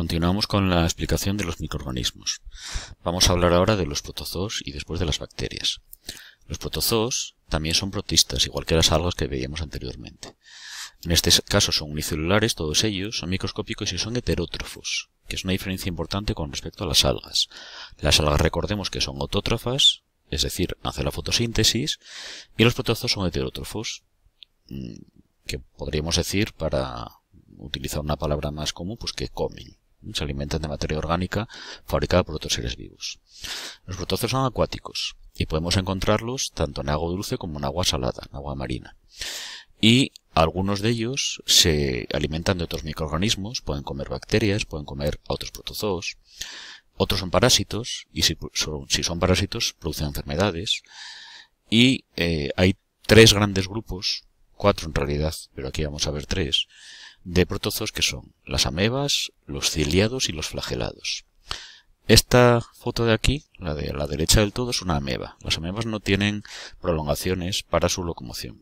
Continuamos con la explicación de los microorganismos. Vamos a hablar ahora de los protozoos y después de las bacterias. Los protozoos también son protistas, igual que las algas que veíamos anteriormente. En este caso son unicelulares, todos ellos, son microscópicos y son heterótrofos, que es una diferencia importante con respecto a las algas. Las algas recordemos que son autótrofas, es decir, hacen la fotosíntesis, y los protozoos son heterótrofos, mm, que podríamos decir, para utilizar una palabra más común, pues que comen se alimentan de materia orgánica fabricada por otros seres vivos. Los protozoos son acuáticos y podemos encontrarlos tanto en agua dulce como en agua salada, en agua marina. Y algunos de ellos se alimentan de otros microorganismos, pueden comer bacterias, pueden comer a otros protozoos. Otros son parásitos y si son, parásitos producen enfermedades. Y eh, hay tres grandes grupos, cuatro en realidad, pero aquí vamos a ver tres, de protozoos que son las amebas, los ciliados y los flagelados. Esta foto de aquí, la de la derecha del todo, es una ameba. Las amebas no tienen prolongaciones para su locomoción.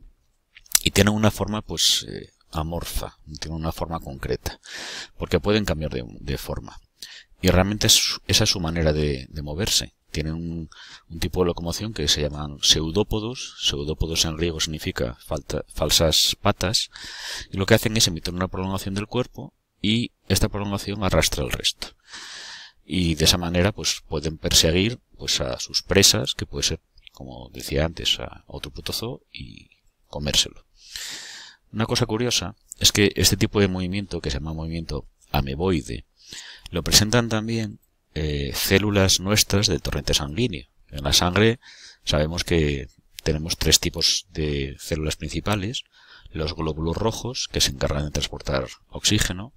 Y tienen una forma, pues, eh, amorfa, tienen una forma concreta, porque pueden cambiar de, forma. Y realmente esa es su manera de moverse tienen un, tipo de locomoción que se llaman pseudópodos. Pseudópodos en griego significa falsas patas. Y lo que hacen es emitir una prolongación del cuerpo y esta prolongación arrastra el resto. Y de esa manera pues pueden perseguir pues a sus presas, que puede ser, como decía antes, a otro putozo y comérselo. Una cosa curiosa es que este tipo de movimiento, que se llama movimiento ameboide, lo presentan también eh, células nuestras de torrente sanguíneo. En la sangre sabemos que tenemos tres tipos de células principales. Los glóbulos rojos, que se encargan de transportar oxígeno.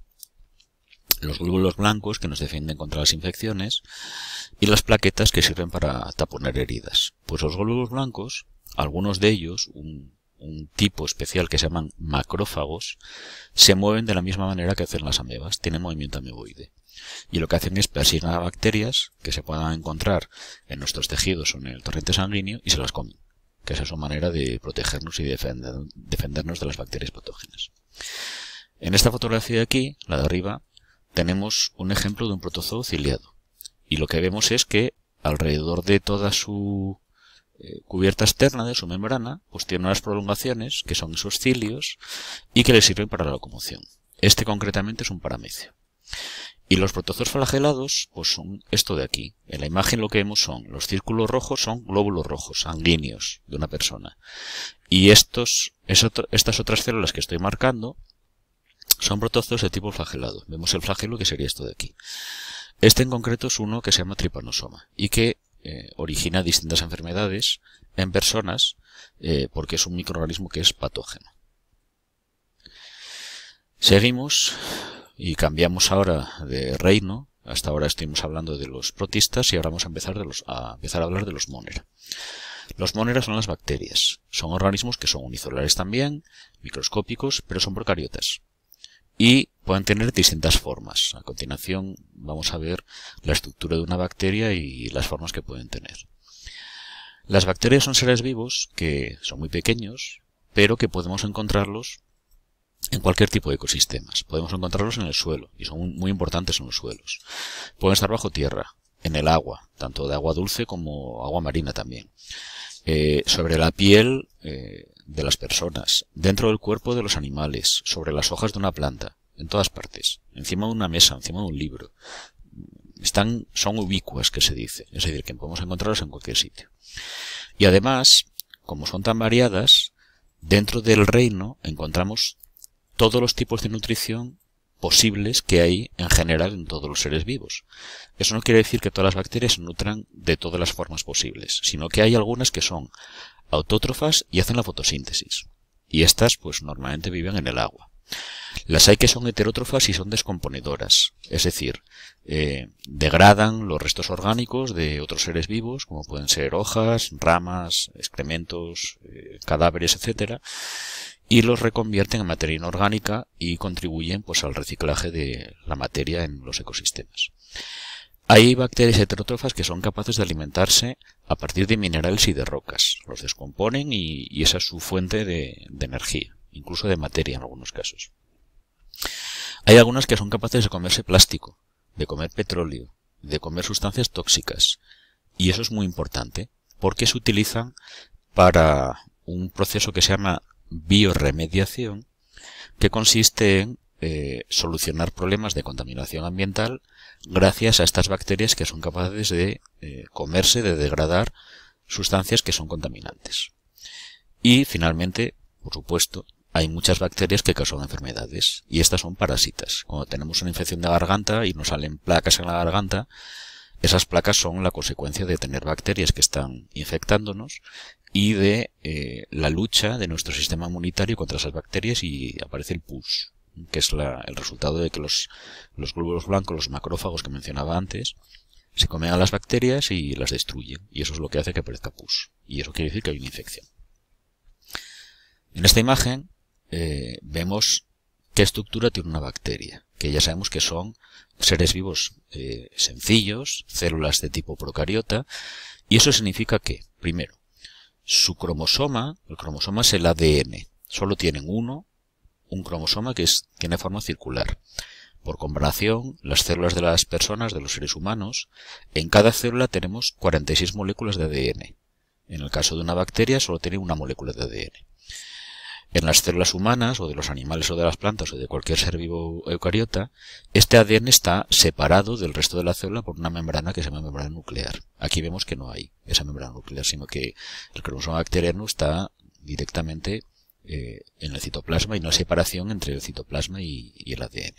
Los glóbulos blancos, que nos defienden contra las infecciones. Y las plaquetas, que sirven para taponar heridas. Pues los glóbulos blancos, algunos de ellos, un un tipo especial que se llaman macrófagos, se mueven de la misma manera que hacen las amebas, tienen movimiento ameboide. Y lo que hacen es persignar a bacterias que se puedan encontrar en nuestros tejidos o en el torrente sanguíneo y se las comen, que esa es su manera de protegernos y defendernos de las bacterias patógenas. En esta fotografía de aquí, la de arriba, tenemos un ejemplo de un protozoo ciliado. Y lo que vemos es que alrededor de toda su eh, cubierta externa de su membrana, pues tiene unas prolongaciones, que son esos cilios, y que le sirven para la locomoción. Este concretamente es un paramecio. Y los protozoos flagelados, pues son esto de aquí. En la imagen lo que vemos son, los círculos rojos son glóbulos rojos, sanguíneos de una persona. Y estos, estas otras células que estoy marcando, son protozoos de tipo flagelado. Vemos el flagelo que sería esto de aquí. Este en concreto es uno que se llama tripanosoma y que eh, origina distintas enfermedades en personas eh, porque es un microorganismo que es patógeno. Seguimos y cambiamos ahora de reino. Hasta ahora estuvimos hablando de los protistas y ahora vamos a empezar, a, hablar de los monera. Los monera son las bacterias. Son organismos que son unicelulares también, microscópicos, pero son procariotas. Y Pueden tener distintas formas. A continuación vamos a ver la estructura de una bacteria y las formas que pueden tener. Las bacterias son seres vivos que son muy pequeños, pero que podemos encontrarlos en cualquier tipo de ecosistemas. Podemos encontrarlos en el suelo, y son muy importantes en los suelos. Pueden estar bajo tierra, en el agua, tanto de agua dulce como agua marina también. Eh, sobre la piel eh, de las personas, dentro del cuerpo de los animales, sobre las hojas de una planta en todas partes, encima de una mesa, encima de un libro. Están, son ubicuas, que se dice, es decir, que podemos encontrarlas en cualquier sitio. Y además, como son tan variadas, dentro del reino encontramos todos los tipos de nutrición posibles que hay en general en todos los seres vivos. Eso no quiere decir que todas las bacterias se nutran de todas las formas posibles, sino que hay algunas que son autótrofas y hacen la fotosíntesis. Y estas, pues, normalmente viven en el agua. Las hay que son heterótrofas y son descomponedoras, es decir, eh, degradan los restos orgánicos de otros seres vivos, como pueden ser hojas, ramas, excrementos, eh, cadáveres, etc. y los reconvierten en materia inorgánica y contribuyen pues, al reciclaje de la materia en los ecosistemas. Hay bacterias heterótrofas que son capaces de alimentarse a partir de minerales y de rocas. Los descomponen y, esa es su fuente de energía incluso de materia en algunos casos. Hay algunas que son capaces de comerse plástico, de comer petróleo, de comer sustancias tóxicas. Y eso es muy importante, porque se utilizan para un proceso que se llama bioremediación, que consiste en eh, solucionar problemas de contaminación ambiental gracias a estas bacterias que son capaces de eh, comerse, de degradar sustancias que son contaminantes. Y finalmente, por supuesto, hay muchas bacterias que causan enfermedades y estas son parásitas. Cuando tenemos una infección de garganta y nos salen placas en la garganta, esas placas son la consecuencia de tener bacterias que están infectándonos y de eh, la lucha de nuestro sistema inmunitario contra esas bacterias y aparece el pus, que es el resultado de que los, los glóbulos blancos, los macrófagos que mencionaba antes, se comen a las bacterias y las destruyen. Y eso es lo que hace que aparezca pus. Y eso quiere decir que hay una infección. En esta imagen eh, vemos qué estructura tiene una bacteria, que ya sabemos que son seres vivos eh, sencillos, células de tipo procariota, y eso significa que, primero, su cromosoma, el cromosoma es el ADN, solo tienen uno, un cromosoma que tiene forma circular. Por comparación, las células de las personas, de los seres humanos, en cada célula tenemos 46 moléculas de ADN. En el caso de una bacteria solo tiene una molécula de ADN. En las células humanas o de los animales o de las plantas o de cualquier ser vivo eucariota, este ADN está separado del resto de la célula por una membrana que se llama membrana nuclear. Aquí vemos que no hay esa membrana nuclear, sino que el cromosoma bacteriano está directamente eh, en el citoplasma y no hay separación entre el citoplasma y, el ADN.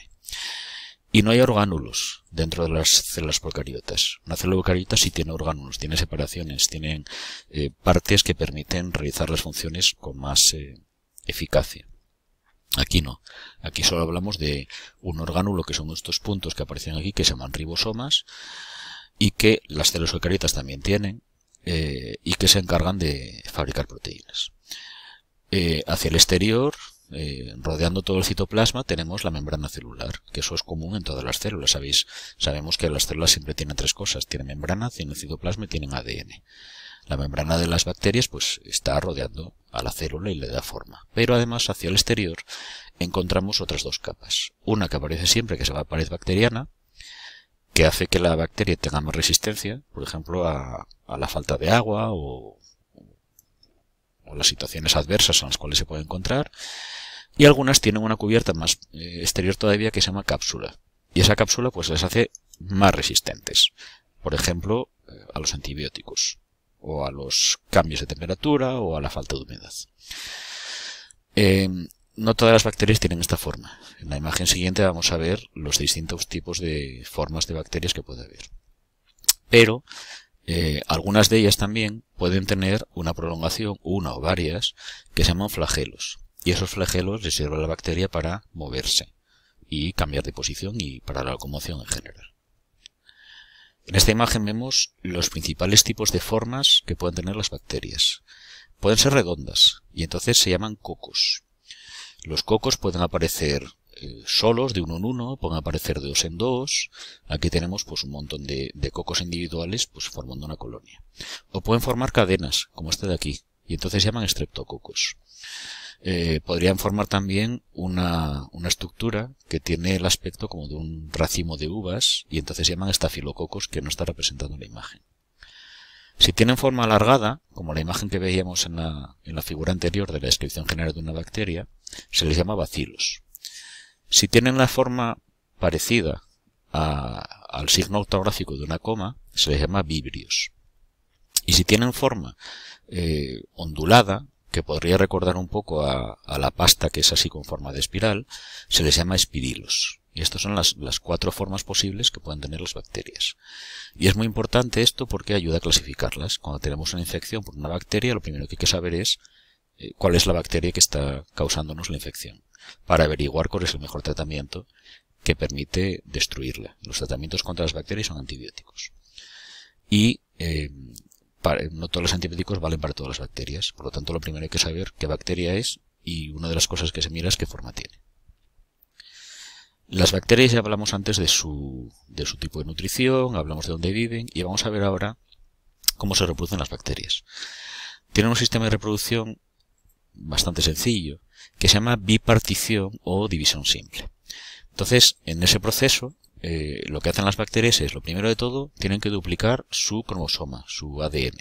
Y no hay orgánulos dentro de las células procariotas. Una célula eucariota sí tiene orgánulos, tiene separaciones, tiene eh, partes que permiten realizar las funciones con más eh, eficacia. Aquí no. Aquí solo hablamos de un orgánulo que son estos puntos que aparecen aquí que se llaman ribosomas y que las células eucariotas también tienen eh, y que se encargan de fabricar proteínas. Eh, hacia el exterior, eh, rodeando todo el citoplasma, tenemos la membrana celular, que eso es común en todas las células. ¿sabéis? Sabemos que las células siempre tienen tres cosas. Tienen membrana, tienen citoplasma y tienen ADN. La membrana de las bacterias pues está rodeando a la célula y le da forma. Pero además hacia el exterior encontramos otras dos capas. Una que aparece siempre, que se llama pared bacteriana, que hace que la bacteria tenga más resistencia, por ejemplo, a, la falta de agua o, las situaciones adversas en las cuales se puede encontrar. Y algunas tienen una cubierta más eh, exterior todavía que se llama cápsula. Y esa cápsula pues les hace más resistentes. Por ejemplo, eh, a los antibióticos o a los cambios de temperatura o a la falta de humedad. Eh, no todas las bacterias tienen esta forma. En la imagen siguiente vamos a ver los distintos tipos de formas de bacterias que puede haber. Pero eh, algunas de ellas también pueden tener una prolongación, una o varias, que se llaman flagelos. Y esos flagelos les sirven a la bacteria para moverse y cambiar de posición y para la locomoción en general. En esta imagen vemos los principales tipos de formas que pueden tener las bacterias. Pueden ser redondas y entonces se llaman cocos. Los cocos pueden aparecer eh, solos de uno en uno, pueden aparecer de dos en dos. Aquí tenemos pues un montón de, cocos individuales pues formando una colonia. O pueden formar cadenas, como esta de aquí, y entonces se llaman estreptococos. Eh, podrían formar también una, una, estructura que tiene el aspecto como de un racimo de uvas y entonces se llaman estafilococos que no está representado en la imagen. Si tienen forma alargada, como la imagen que veíamos en la, en la figura anterior de la descripción general de una bacteria, se les llama bacilos. Si tienen la forma parecida al signo ortográfico de una coma, se les llama vibrios. Y si tienen forma eh, ondulada, que podría recordar un poco a, la pasta que es así con forma de espiral, se les llama espirilos. Y estas son las, cuatro formas posibles que pueden tener las bacterias. Y es muy importante esto porque ayuda a clasificarlas. Cuando tenemos una infección por una bacteria, lo primero que hay que saber es eh, cuál es la bacteria que está causándonos la infección, para averiguar cuál es el mejor tratamiento que permite destruirla. Los tratamientos contra las bacterias son antibióticos. Y eh, no todos los antibióticos valen para todas las bacterias. Por lo tanto, lo primero hay que saber qué bacteria es y una de las cosas que se mira es qué forma tiene. Las bacterias ya hablamos antes de su, de su tipo de nutrición, hablamos de dónde viven y vamos a ver ahora cómo se reproducen las bacterias. Tienen un sistema de reproducción bastante sencillo que se llama bipartición o división simple. Entonces, en ese proceso, eh, lo que hacen las bacterias es, lo primero de todo, tienen que duplicar su cromosoma, su ADN.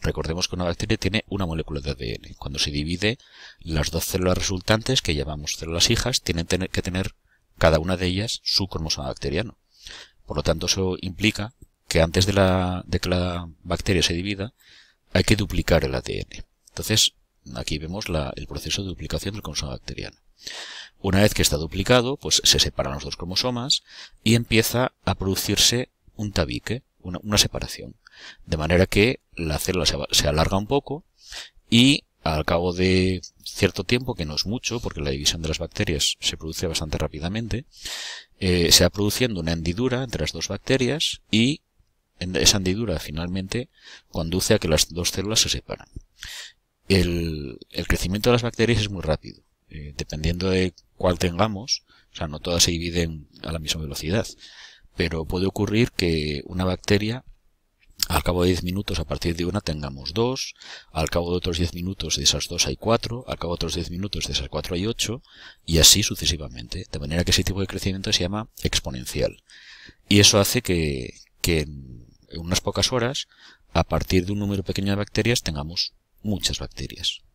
Recordemos que una bacteria tiene una molécula de ADN. Cuando se divide, las dos células resultantes, que llamamos células hijas, tienen que tener cada una de ellas su cromosoma bacteriano. Por lo tanto, eso implica que antes de, que la bacteria se divida, hay que duplicar el ADN. Entonces, aquí vemos el proceso de duplicación del cromosoma bacteriano. Una vez que está duplicado, pues se separan los dos cromosomas y empieza a producirse un tabique, una, separación. De manera que la célula se, alarga un poco y al cabo de cierto tiempo, que no es mucho, porque la división de las bacterias se produce bastante rápidamente, eh, se va produciendo una hendidura entre las dos bacterias y esa hendidura finalmente conduce a que las dos células se separan. El, crecimiento de las bacterias es muy rápido. Eh, dependiendo de cual tengamos, o sea, no todas se dividen a la misma velocidad, pero puede ocurrir que una bacteria al cabo de 10 minutos, a partir de una, tengamos dos. Al cabo de otros 10 minutos, de esas dos hay cuatro. Al cabo de otros 10 minutos, de esas cuatro hay ocho. Y así sucesivamente. De manera que ese tipo de crecimiento se llama exponencial. Y eso hace que, que en unas pocas horas, a partir de un número pequeño de bacterias, tengamos muchas bacterias.